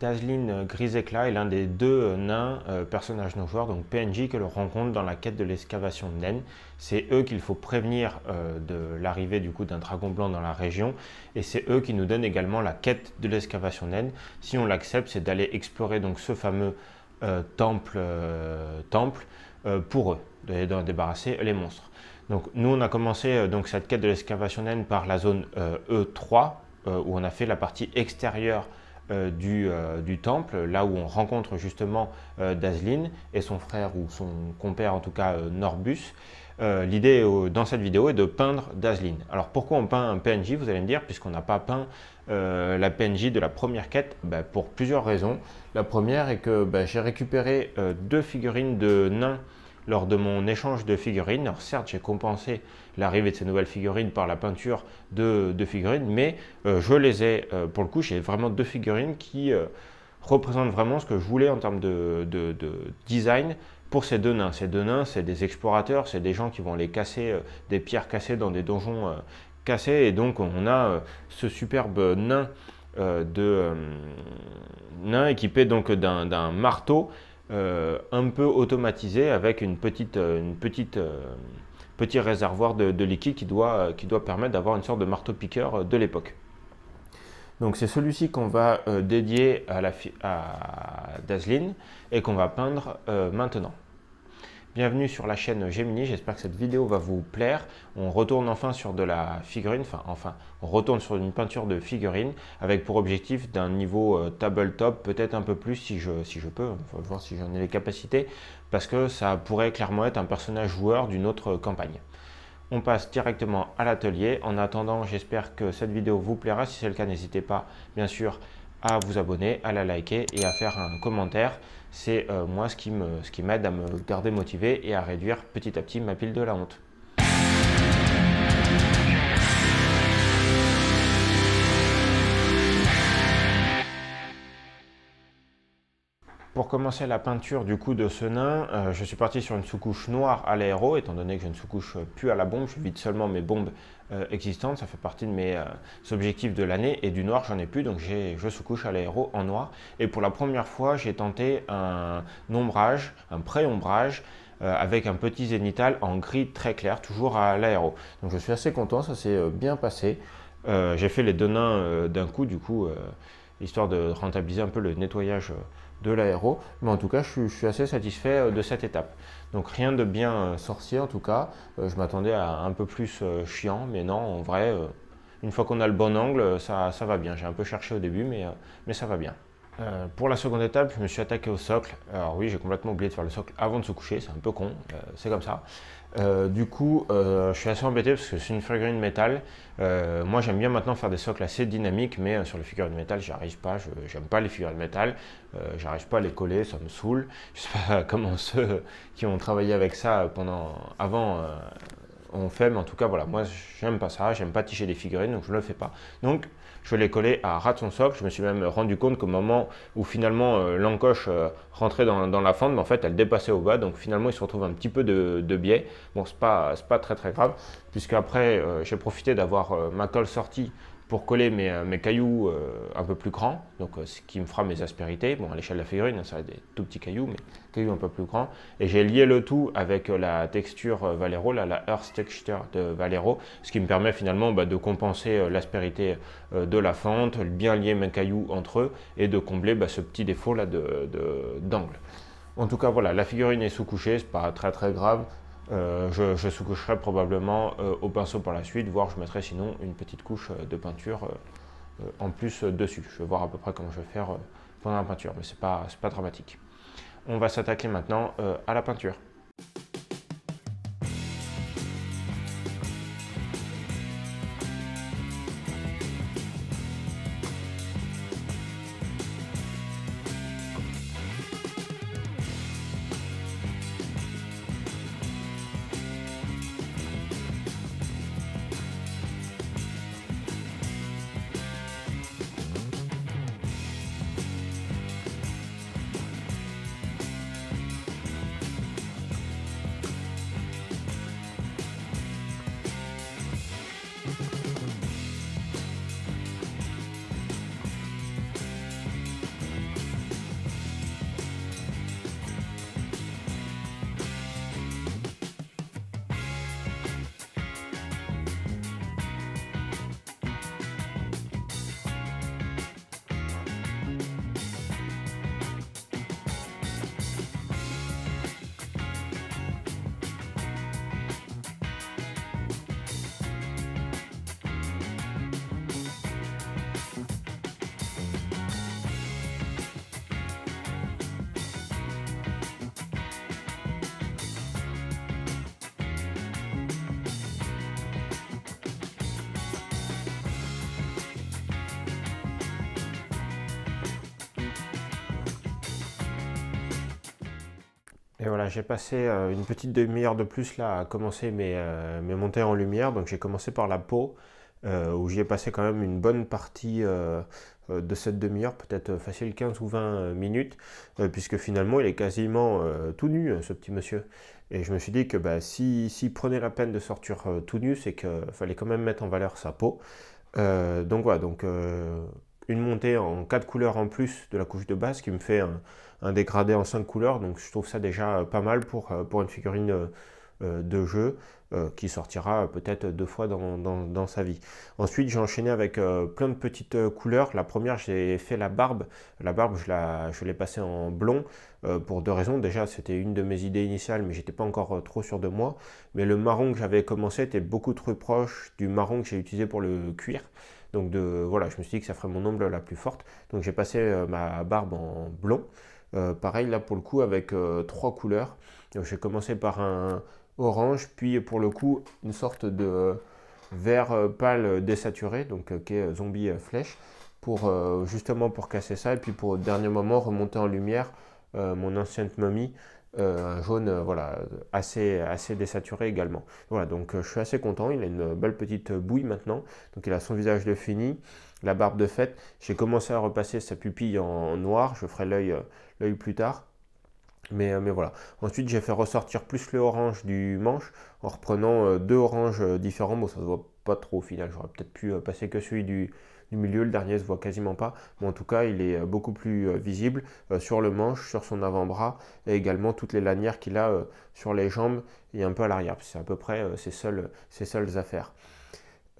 Dazlin Grisekla est l'un des deux nains euh, personnages non joueurs, donc PNJ, que l'on rencontre dans la quête de l'excavation naine. C'est eux qu'il faut prévenir euh, de l'arrivée du coup d'un dragon blanc dans la région, et c'est eux qui nous donnent également la quête de l'excavation naine. Si on l'accepte, c'est d'aller explorer donc ce fameux euh, temple, temple pour eux, d'aller débarrasser les monstres. Donc nous on a commencé donc cette quête de l'excavation naine par la zone E3, e où on a fait la partie extérieure euh, euh, du, temple, là où on rencontre justement euh, Dazlin et son frère ou son compère en tout cas Norbus. L'idée dans cette vidéo est de peindre Dazlin Alors pourquoi on peint un PNJ Vous allez me dire, puisqu'on n'a pas peint la PNJ de la première quête, ben, pour plusieurs raisons. La première est que ben, j'ai récupéré deux figurines de nains lors de mon échange de figurines, alors certes j'ai compensé l'arrivée de ces nouvelles figurines par la peinture de, figurines, mais euh, je les ai, euh, pour le coup j'ai vraiment deux figurines qui euh, représentent vraiment ce que je voulais en termes de, design pour ces deux nains. Ces deux nains c'est des explorateurs, c'est des gens qui vont les casser, des pierres cassées dans des donjons cassés, et donc on a ce superbe nain de nain équipé donc d'un marteau euh, un peu automatisé avec une petite, euh, une petite, euh, petit réservoir de, liquide qui doit, qui doit permettre d'avoir une sorte de marteau-piqueur de l'époque. Donc c'est celui-ci qu'on va dédier à, la à et qu'on va peindre maintenant. Bienvenue sur la chaîne Gemini, j'espère que cette vidéo va vous plaire. On retourne enfin sur de la figurine, enfin, enfin on retourne sur une peinture de figurine avec pour objectif d'un niveau euh, tabletop, peut-être un peu plus si je, si je peux, on va voir si j'en ai les capacités, parce que ça pourrait clairement être un personnage joueur d'une autre campagne. On passe directement à l'atelier. En attendant, j'espère que cette vidéo vous plaira. Si c'est le cas, n'hésitez pas, bien sûr, à vous abonner, à la liker et à faire un commentaire. C'est euh, moi ce qui m'aide à me garder motivé et à réduire petit à petit ma pile de la honte. pour commencer la peinture du coup de ce nain, euh, je suis parti sur une sous-couche noire à l'aéro, étant donné que je ne sous-couche plus à la bombe, je vide seulement mes bombes euh, existantes, ça fait partie de mes euh, objectifs de l'année, et du noir j'en ai plus, donc j'ai je sous-couche à l'aéro en noir. Et pour la première fois, j'ai tenté un ombrage, un pré-ombrage, avec un petit zénithal en gris très clair, toujours à l'aéro. Donc je suis assez content, ça s'est bien passé. j'ai fait les deux nains d'un coup, du coup, histoire de rentabiliser un peu le nettoyage de l'aéro. Mais en tout cas, je, suis assez satisfait euh, de cette étape. Donc rien de bien euh, sorcier en tout cas. Euh, je m'attendais à un peu plus chiant, mais non, en vrai, une fois qu'on a le bon angle, ça, ça va bien. J'ai un peu cherché au début, mais, mais ça va bien. Euh, pour la seconde étape, je me suis attaqué au socle. Alors oui, j'ai complètement oublié de faire le socle avant de se coucher, c'est un peu con, euh, c'est comme ça. Euh, du coup, je suis assez embêté parce que c'est une figurine de métal. moi, j'aime bien maintenant faire des socles assez dynamiques, mais sur les figurines de métal, j'arrive pas. pas. J'aime pas les figurines de métal, j'arrive pas à les coller, ça me saoule. Je sais pas comment ceux qui ont travaillé avec ça pendant, avant on fait, mais en tout cas, voilà, moi, j'aime pas ça, j'aime pas ticher des figurines, donc je ne le fais pas. Donc, je l'ai collé à ras de son socle. Je me suis même rendu compte qu'au moment où finalement euh, l'encoche euh, rentrait dans, la fente, mais en fait, elle dépassait au bas. Donc, finalement, il se retrouve un petit peu de, biais. Bon, c'est pas, pas très très grave, puisque après, euh, j'ai profité d'avoir ma colle sortie pour coller mes, euh, cailloux euh, un peu plus grands, donc euh, ce qui me fera mes aspérités. Bon, à l'échelle de la figurine, hein, ça va être des tout petits cailloux, mais cailloux un peu plus grands. Et j'ai lié le tout avec la texture Valero, la Earth Texture de Valero, ce qui me permet finalement bah, de compenser l'aspérité de la fente, bien lier mes cailloux entre eux et de combler bah, ce petit défaut là d'angle. De, en tout cas, voilà, la figurine est sous-couchée, c'est pas très très grave. Euh, je, sous-coucherai probablement euh, au pinceau par la suite, voire je mettrai sinon une petite couche euh, de peinture en plus dessus. Je vais voir à peu près comment je vais faire pendant la peinture, mais ce n'est pas dramatique. On va s'attaquer maintenant à la peinture. Et voilà, j'ai passé euh, une petite demi-heure de plus là à commencer euh, mes, montées en lumière. Donc j'ai commencé par la peau, euh, où j'y ai passé quand même une bonne partie de cette demi-heure, peut-être facile 15 ou 20 minutes, puisque finalement il est quasiment tout nu, ce petit monsieur. Et je me suis dit que bah, s'il si, prenait la peine de sortir tout nu, c'est qu'il fallait quand même mettre en valeur sa peau. donc voilà, donc une montée en quatre couleurs en plus de la couche de base qui me fait un, dégradé en cinq couleurs. Donc je trouve ça déjà pas mal pour, euh, pour une figurine euh, euh, de jeu qui sortira peut-être deux fois dans, sa vie. Ensuite, j'ai enchaîné avec plein de petites couleurs. La première, j'ai fait la barbe. La barbe, je l'ai passée en blond pour deux raisons. Déjà, c'était une de mes idées initiales, mais j'étais pas encore trop sûr de moi. Mais le marron que j'avais commencé était beaucoup trop proche du marron que j'ai utilisé pour le cuir. Donc de, voilà, je me suis dit que ça ferait mon ombre la plus forte. Donc j'ai passé euh, ma barbe en blond. Euh, pareil là pour le coup avec euh, trois couleurs. J'ai commencé par un orange, puis pour le coup une sorte de vert pâle désaturé, donc qui est zombie flèche, pour justement pour casser ça et puis pour au dernier moment remonter en lumière mon ancienne mamie, euh, un jaune euh, voilà, assez, assez désaturé également. Voilà, donc euh, je suis assez content, il a une belle petite bouille maintenant, donc il a son visage de fini, la barbe de fête, j'ai commencé à repasser sa pupille en noir, je ferai l'œil plus tard, mais, mais, voilà. Ensuite, j'ai fait ressortir plus le orange du manche en reprenant deux oranges différents. Bon, ça se voit pas trop au final. J'aurais peut-être pu passer que celui du, du milieu, le dernier se voit quasiment pas, mais en tout cas, il est euh, beaucoup plus euh, visible euh, sur le manche, sur son avant-bras et également toutes les lanières qu'il a sur les jambes et un peu à l'arrière. C'est à peu près ses, seules, affaires.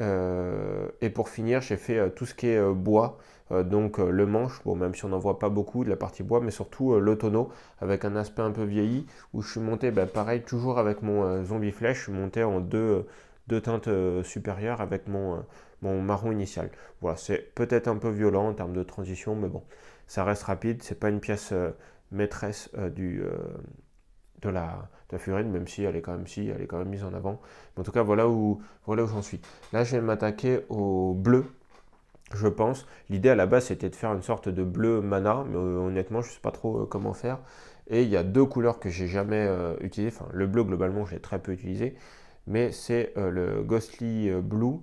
et pour finir, j'ai fait tout ce qui est bois, donc le manche, bon, même si on n'en voit pas beaucoup de la partie bois, mais surtout le tonneau avec un aspect un peu vieilli, où je suis monté, ben, pareil, toujours avec mon zombie flèche, je suis monté en deux teintes supérieures avec mon, mon marron initial. Voilà, c'est peut-être un peu violent en termes de transition, mais bon, ça reste rapide. C'est pas une pièce euh, maîtresse euh, du, euh, de, la, de furine, même si elle est quand même si, elle est quand même mise en avant. en tout cas, voilà où, voilà où j'en suis. Là, je vais m'attaquer au bleu. Je pense. L'idée à la base c'était de faire une sorte de bleu mana, mais honnêtement je ne sais pas trop comment faire. Et il y a deux couleurs que j'ai jamais utilisées. Enfin, le bleu globalement je l'ai très peu utilisé, mais c'est le Ghostly Blue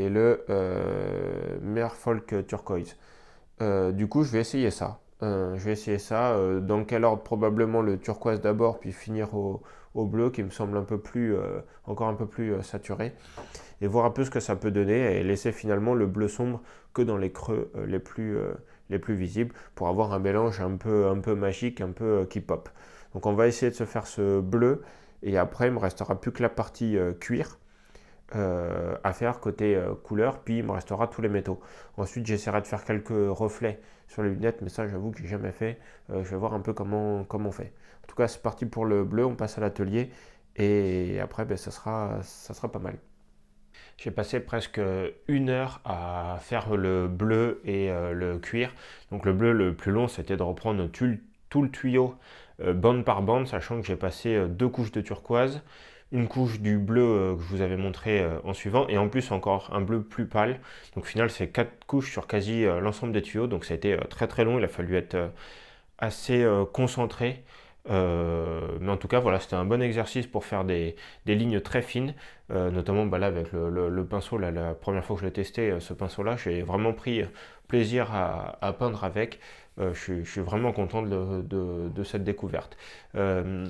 et le euh, Merfolk Turquoise. Euh, du coup, je vais essayer ça. Euh, je vais essayer ça. Euh, dans quel ordre Probablement le turquoise d'abord, puis finir au, bleu, qui me semble un peu plus, encore un peu plus saturé. Et voir un peu ce que ça peut donner et laisser finalement le bleu sombre que dans les creux les, plus, les plus visibles pour avoir un mélange un peu, un peu magique, un peu qui pop. Donc on va essayer de se faire ce bleu et après il me restera plus que la partie cuir euh, à faire côté euh, couleur, puis il me restera tous les métaux. Ensuite, j'essaierai de faire quelques reflets sur les lunettes, mais ça, j'avoue que j'ai jamais fait. Euh, je vais voir un peu comment, on fait. En tout cas, c'est parti pour le bleu, on passe à l'atelier, et après, ben, ça, sera, pas mal. J'ai passé presque une heure à faire le bleu et le cuir. Donc le bleu le plus long, c'était de reprendre tout le tuyau bande par bande, sachant que j'ai passé deux couches de turquoise, une couche du bleu euh, que je vous avais montré euh, en suivant, et en plus encore un bleu plus pâle. Donc au final, c'est quatre couches sur quasi euh, l'ensemble des tuyaux, donc ça a été très très long, il a fallu être assez concentré. mais en tout cas, voilà, c'était un bon exercice pour faire des, lignes très fines, notamment bah, là avec le, pinceau. la première fois que je l'ai testé, ce pinceau-là, j'ai vraiment pris plaisir à, à peindre avec. Euh, je, suis vraiment content de, cette découverte. Euh,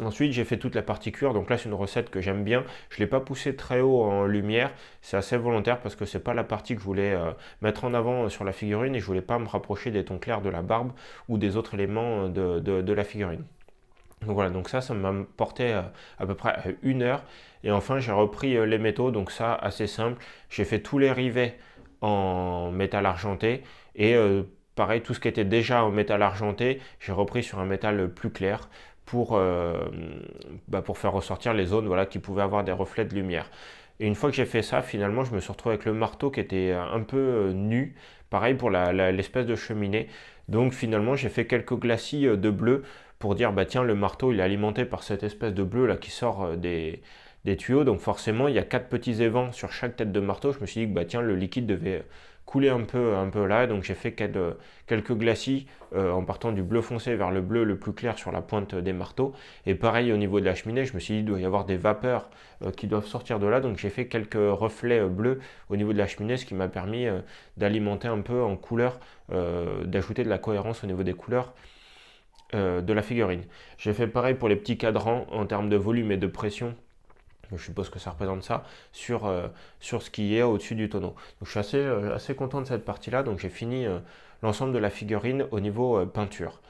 ensuite, j'ai fait toute la partie cuir. Donc là, c'est une recette que j'aime bien. Je ne l'ai pas poussée très haut en lumière. C'est assez volontaire parce que ce n'est pas la partie que je voulais euh, mettre en avant sur la figurine et je ne voulais pas me rapprocher des tons clairs de la barbe ou des autres éléments de, la figurine. Donc voilà, donc ça, ça m'a porté à, peu près une heure. Et enfin, j'ai repris les métaux, donc ça, assez simple. J'ai fait tous les rivets en métal argenté et Pareil, tout ce qui était déjà au métal argenté, j'ai repris sur un métal plus clair pour, euh, bah, pour faire ressortir les zones voilà, qui pouvaient avoir des reflets de lumière. Et une fois que j'ai fait ça, finalement, je me suis retrouvé avec le marteau qui était euh, un peu euh, nu, pareil pour l'espèce de cheminée. Donc finalement, j'ai fait quelques glacis de bleu pour dire, bah tiens, le marteau, il est alimenté par cette espèce de bleu là qui sort des, tuyaux. Donc forcément, il y a quatre petits évents sur chaque tête de marteau. Je me suis dit que, bah tiens, le liquide devait couler un peu, un peu là. Donc j'ai fait euh, quelques glacis euh, en partant du bleu foncé vers le bleu le plus clair sur la pointe des marteaux. Et pareil au niveau de la cheminée, je me suis dit il doit y avoir des vapeurs euh, qui doivent sortir de là. Donc j'ai fait quelques reflets bleus au niveau de la cheminée, ce qui m'a permis d'alimenter un peu en couleur, d'ajouter de la cohérence au niveau des couleurs. de la figurine. J'ai fait pareil pour les petits cadrans en termes de volume et de pression je suppose que ça représente ça, sur, euh, sur ce qui est au-dessus du tonneau. Donc je suis assez, euh, assez content de cette partie-là, donc j'ai fini euh, l'ensemble de la figurine au niveau peinture.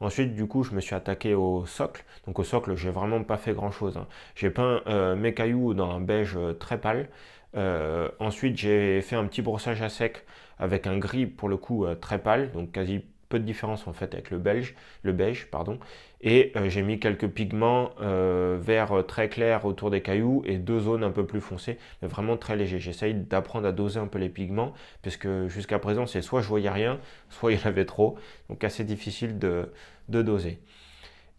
Ensuite, du coup, je me suis attaqué au socle. Donc au socle, j'ai vraiment pas fait grand-chose. Hein. J'ai peint mes cailloux dans un beige très pâle. ensuite, j'ai fait un petit brossage à sec avec un gris, pour le coup, très pâle, donc quasi peu de différence en fait avec le belge, le beige, pardon. Et euh, j'ai mis quelques pigments euh, verts vert euh, très clair autour des cailloux et deux zones un peu plus foncées, mais vraiment très léger. J'essaye d'apprendre à doser un peu les pigments, puisque jusqu'à présent c'est soit je voyais rien, soit il y avait trop, donc assez difficile de, doser.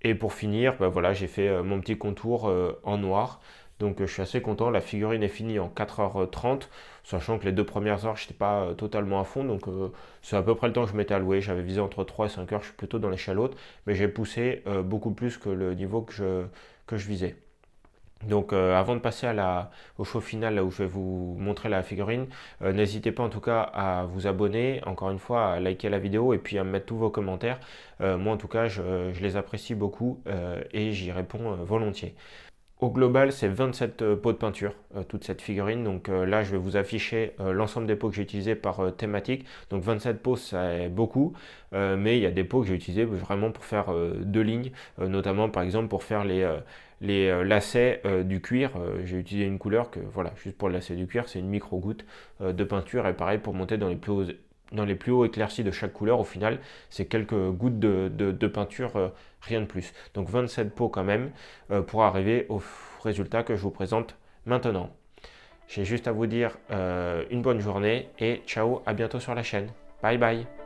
Et pour finir, bah voilà, j'ai fait mon petit contour en noir. Donc euh, je suis assez content. La figurine est finie en 4h30, euh, sachant que les deux premières heures, je n'étais pas euh, totalement à fond. Donc c'est à peu près le temps que je m'étais alloué. J'avais visé entre 3 et 5 heures, je suis plutôt dans l'échalote, mais j'ai poussé beaucoup plus que le niveau que je, que je visais. Donc avant de passer au show final, là où je vais vous montrer la figurine, n'hésitez pas en tout cas à vous abonner, encore une fois, à liker la vidéo et puis à mettre tous vos commentaires. moi en tout cas, je les apprécie beaucoup et j'y réponds volontiers. Au global, c'est 27 euh, pots de peinture, euh, toute cette figurine. Donc euh, là, je vais vous afficher l'ensemble des pots que j'ai utilisés par thématique. Donc 27 pots, ça beaucoup, mais il y a des pots que j'ai utilisés vraiment pour faire deux lignes, notamment par exemple pour faire les, lacets du cuir. j'ai utilisé une couleur que, voilà, juste pour le lacet du cuir, c'est une micro-goutte de peinture. Et pareil, pour monter dans les plus hauts, dans les plus hauts éclaircies de chaque couleur, au final, c'est quelques gouttes de peinture rien de plus. Donc 27 pots quand même euh, pour arriver au résultat que je vous présente maintenant. J'ai juste à vous dire euh, une bonne journée et ciao, à bientôt sur la chaîne. Bye bye